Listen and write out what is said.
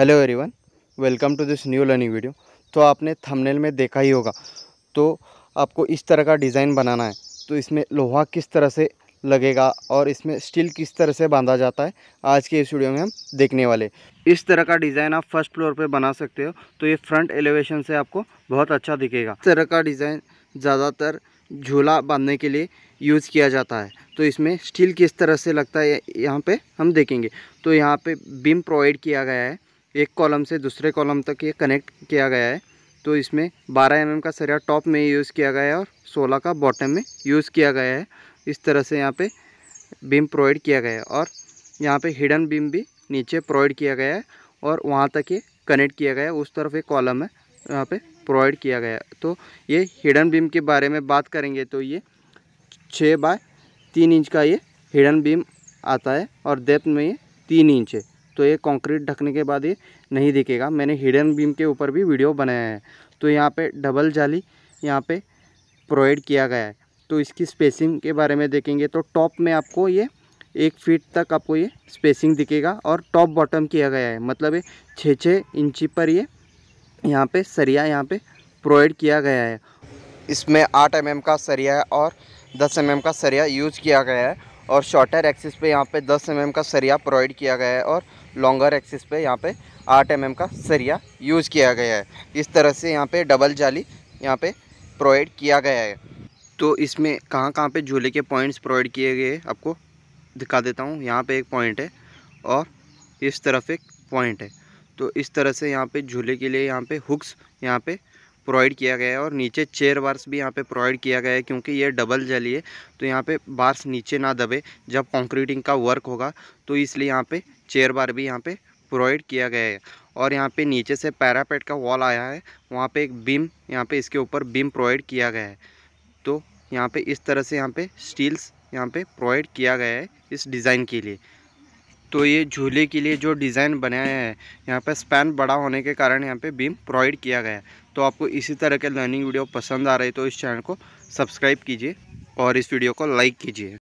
hello everyone welcome to this new learning video तो आपने thumbnail में देखा ही होगा तो आपको इस तरह का डिज़ाइन बनाना है तो इसमें लोहा किस तरह से लगेगा और इसमें स्टील किस तरह से बांधा जाता है आज के इस वीडियो में हम देखने वाले इस तरह का डिज़ाइन आप फर्स्ट फ्लोर पर बना सकते हो तो ये फ्रंट एलिवेशन से आपको बहुत अच्छा दिखेगा इस तरह का डिज़ाइन ज़्यादातर झूला बांधने के लिए यूज़ किया जाता है तो इसमें स्टील किस तरह से लगता है यहाँ पे हम देखेंगे तो यहाँ पे बीम प्रोवाइड किया गया है एक कॉलम से दूसरे कॉलम तक ये कनेक्ट किया गया है तो इसमें 12 एम mm का सरिया टॉप में यूज़ किया गया है और 16 का बॉटम में यूज़ किया गया है इस तरह से यहाँ पे बीम प्रोवाइड किया गया है और यहाँ पे हिडन बीम भी नीचे प्रोवाइड किया गया है और वहाँ तक ये कनेक्ट किया गया है उस तरफ एक कॉलम है यहाँ पर प्रोवाइड किया गया है तो ये हिडन बीम के बारे में बात करेंगे तो ये छः बाय तीन इंच का ये हिडन बीम आता है और डेप्थ में ये तीन इंच है तो ये कंक्रीट ढकने के बाद ये नहीं दिखेगा मैंने हिडन बीम के ऊपर भी वीडियो बनाया है तो यहाँ पे डबल जाली यहाँ पे प्रोवाइड किया गया है तो इसकी स्पेसिंग के बारे में देखेंगे तो टॉप में आपको ये एक फीट तक आपको ये स्पेसिंग दिखेगा और टॉप बॉटम किया गया है मतलब ये छः छः इंची पर ये यहाँ पर सरिया यहाँ पर प्रोवाइड किया गया है इसमें आठ एम mm का सरिया और दस एम mm का सरिया यूज़ किया गया है और शॉर्टर एक्सिस पे यहाँ पे दस एम mm का सरिया प्रोवाइड किया गया है और लॉन्गर एक्सिस पे यहाँ पे आठ एम mm का सरिया यूज किया गया है इस तरह से यहाँ पे डबल जाली यहाँ पे प्रोवाइड किया गया है तो इसमें कहाँ कहाँ पे झूले के पॉइंट्स प्रोवाइड किए गए हैं आपको दिखा देता हूँ यहाँ पे एक पॉइंट है और इस तरफ एक पॉइंट है तो इस तरह से यहाँ पर झूले के लिए यहाँ पर हुक्स यहाँ पर प्रोवाइड किया गया है और नीचे चेयर बार्स भी यहाँ पे प्रोवाइड किया गया है क्योंकि ये डबल जली है तो यहाँ पे बार्स नीचे ना दबे जब कॉन्क्रीटिंग का वर्क होगा तो इसलिए यहाँ पे चेयर बार भी यहाँ पे प्रोवाइड किया गया है और यहाँ पे नीचे से पैरापेट का वॉल आया है वहाँ पे एक बीम यहाँ पे इसके ऊपर बीम प्रोवाइड किया गया है तो यहाँ पर इस तरह से यहाँ पर स्टील्स यहाँ पर प्रोवाइड किया गया है इस डिज़ाइन के लिए तो ये झूले के लिए जो डिज़ाइन बनाया है यहाँ पर स्पैन बड़ा होने के कारण यहाँ पे बीम प्रोवाइड किया गया है तो आपको इसी तरह के लर्निंग वीडियो पसंद आ रही तो इस चैनल को सब्सक्राइब कीजिए और इस वीडियो को लाइक कीजिए